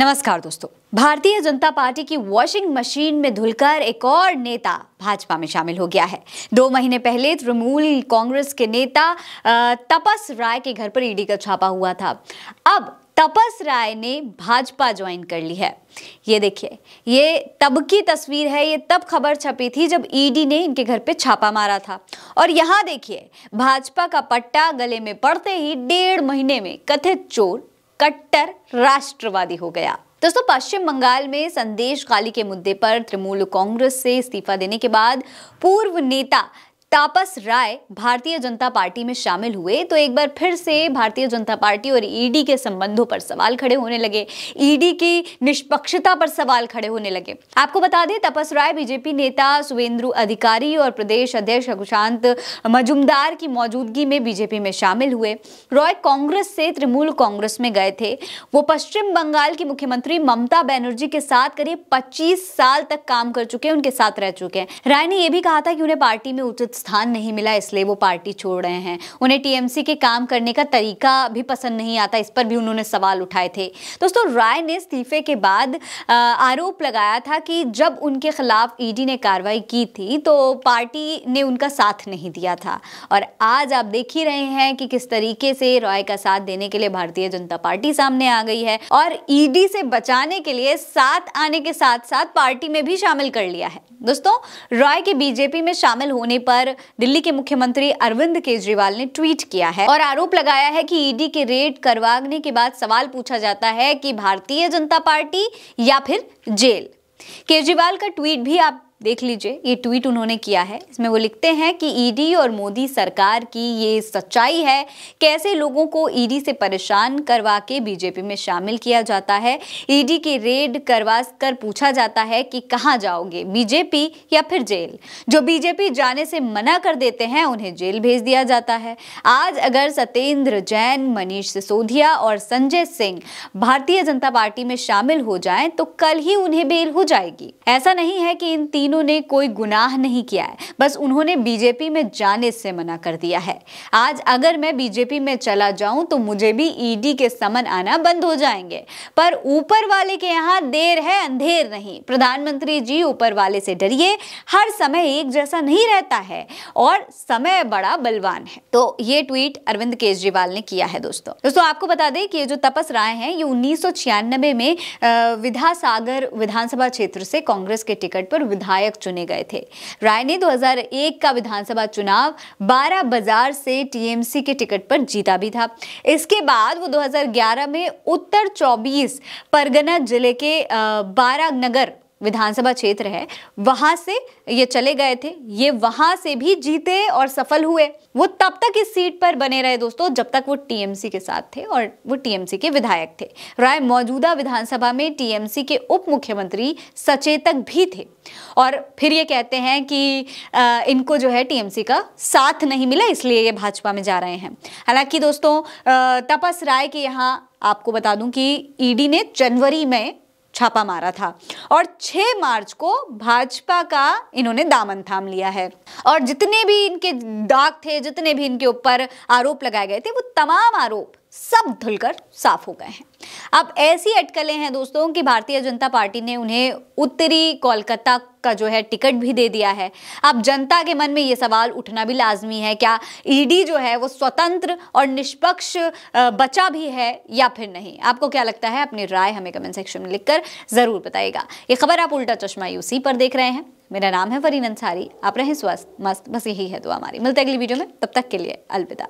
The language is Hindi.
नमस्कार दोस्तों भारतीय जनता पार्टी की वॉशिंग मशीन में धुलकर एक और नेता भाजपा में शामिल हो गया है दो महीने पहले तृणमूल कांग्रेस के नेता तपस राय के घर पर ईडी e का छापा हुआ था अब तपस राय ने भाजपा ज्वाइन कर ली है ये देखिए ये तब की तस्वीर है ये तब खबर छपी थी जब ईडी e ने इनके घर पे छापा मारा था और यहाँ देखिए भाजपा का पट्टा गले में पड़ते ही डेढ़ महीने में कथित चोर कट्टर राष्ट्रवादी हो गया दोस्तों पश्चिम बंगाल में संदेश खाली के मुद्दे पर तृणमूल कांग्रेस से इस्तीफा देने के बाद पूर्व नेता तापस राय भारतीय जनता पार्टी में शामिल हुए तो एक बार फिर से भारतीय जनता पार्टी और ईडी e के संबंधों पर सवाल खड़े होने लगे ईडी e की निष्पक्षता पर सवाल खड़े होने लगे आपको बता दें तापस राय बीजेपी नेता सुवेंद्र अधिकारी और प्रदेश अध्यक्ष रघुशांत मजुमदार की मौजूदगी में बीजेपी में शामिल हुए रॉय कांग्रेस से तृणमूल कांग्रेस में गए थे वो पश्चिम बंगाल की मुख्यमंत्री ममता बनर्जी के साथ करीब पच्चीस साल तक काम कर चुके हैं उनके साथ रह चुके हैं राय ने यह भी कहा था कि उन्हें पार्टी में उचित स्थान नहीं मिला इसलिए वो पार्टी छोड़ रहे हैं उन्हें टीएमसी के काम करने का तरीका भी पसंद नहीं आता इस पर भी उन्होंने सवाल उठाए थे दोस्तों राय ने इस्तीफे के बाद आरोप लगाया था कि जब उनके खिलाफ ईडी ने कार्रवाई की थी तो पार्टी ने उनका साथ नहीं दिया था और आज आप देख ही रहे हैं कि किस तरीके से रॉय का साथ देने के लिए भारतीय जनता पार्टी सामने आ गई है और ईडी से बचाने के लिए साथ आने के साथ साथ पार्टी में भी शामिल कर लिया है दोस्तों रॉय के बीजेपी में शामिल होने पर पर दिल्ली के मुख्यमंत्री अरविंद केजरीवाल ने ट्वीट किया है और आरोप लगाया है कि ईडी के रेड करवाने के बाद सवाल पूछा जाता है कि भारतीय जनता पार्टी या फिर जेल केजरीवाल का ट्वीट भी आप देख लीजिए ये ट्वीट उन्होंने किया है इसमें वो लिखते हैं कि ईडी e और मोदी सरकार की ये सच्चाई है कैसे लोगों को ईडी e से परेशान करवा के बीजेपी में शामिल किया जाता है ईडी e की रेड करवा कर पूछा जाता है कि कहाँ जाओगे बीजेपी या फिर जेल जो बीजेपी जाने से मना कर देते हैं उन्हें जेल भेज दिया जाता है आज अगर सत्येंद्र जैन मनीष सिसोदिया और संजय सिंह भारतीय जनता पार्टी में शामिल हो जाएं तो कल ही उन्हें बेल हो जाएगी ऐसा नहीं है कि इन तीनों उन्होंने कोई गुनाह नहीं किया है बस उन्होंने बीजेपी में जाने से मना कर दिया है आज अगर मैं बीजेपी में चला जाऊं तो मुझे भी ईडी के समन आना बंद हो जाएंगे पर ऊपर वाले के यहाँ देर है अंधेर नहीं प्रधानमंत्री जी ऊपर वाले से डरिए हर समय एक जैसा नहीं रहता है और समय बड़ा बलवान है तो ये ट्वीट अरविंद केजरीवाल ने किया है दोस्तों दोस्तों आपको बता दें कि ये जो तपस राय है ये उन्नीस में विधासागर विधानसभा क्षेत्र से कांग्रेस के टिकट पर विधान विधायक चुने गए थे राय ने 2001 का विधानसभा चुनाव बारह बाजार से टीएमसी के टिकट पर जीता भी था इसके बाद वो 2011 में उत्तर 24 परगना जिले के बारा नगर विधानसभा क्षेत्र है वहां से ये चले गए थे ये वहां से भी जीते और सफल हुए वो तब तक इस सीट पर बने रहे दोस्तों जब तक वो टीएमसी के साथ थे और वो टीएमसी के विधायक थे राय मौजूदा विधानसभा में टीएमसी के उप मुख्यमंत्री सचेतक भी थे और फिर ये कहते हैं कि आ, इनको जो है टीएमसी का साथ नहीं मिला इसलिए ये भाजपा में जा रहे हैं हालांकि दोस्तों तपस राय के यहाँ आपको बता दूं कि ईडी ने जनवरी में छापा मारा था और 6 मार्च को भाजपा का इन्होंने दामन थाम लिया है और जितने भी इनके दाग थे जितने भी इनके ऊपर आरोप लगाए गए थे वो तमाम आरोप सब धुलकर साफ हो गए हैं अब ऐसी अटकलें हैं दोस्तों कि भारतीय जनता पार्टी ने उन्हें उत्तरी कोलकाता का जो है टिकट भी दे दिया है अब जनता के मन में ये सवाल उठना भी लाजमी है क्या ईडी जो है वो स्वतंत्र और निष्पक्ष बचा भी है या फिर नहीं आपको क्या लगता है अपनी राय हमें कमेंट सेक्शन में लिखकर ज़रूर बताइएगा ये खबर आप उल्टा चश्मा यूसी पर देख रहे हैं मेरा नाम है फरीन अंसारी आप रहे स्वस्थ मस्त बस यही है दुआ हमारी मिलते अगली वीडियो में तब तक के लिए अलविदा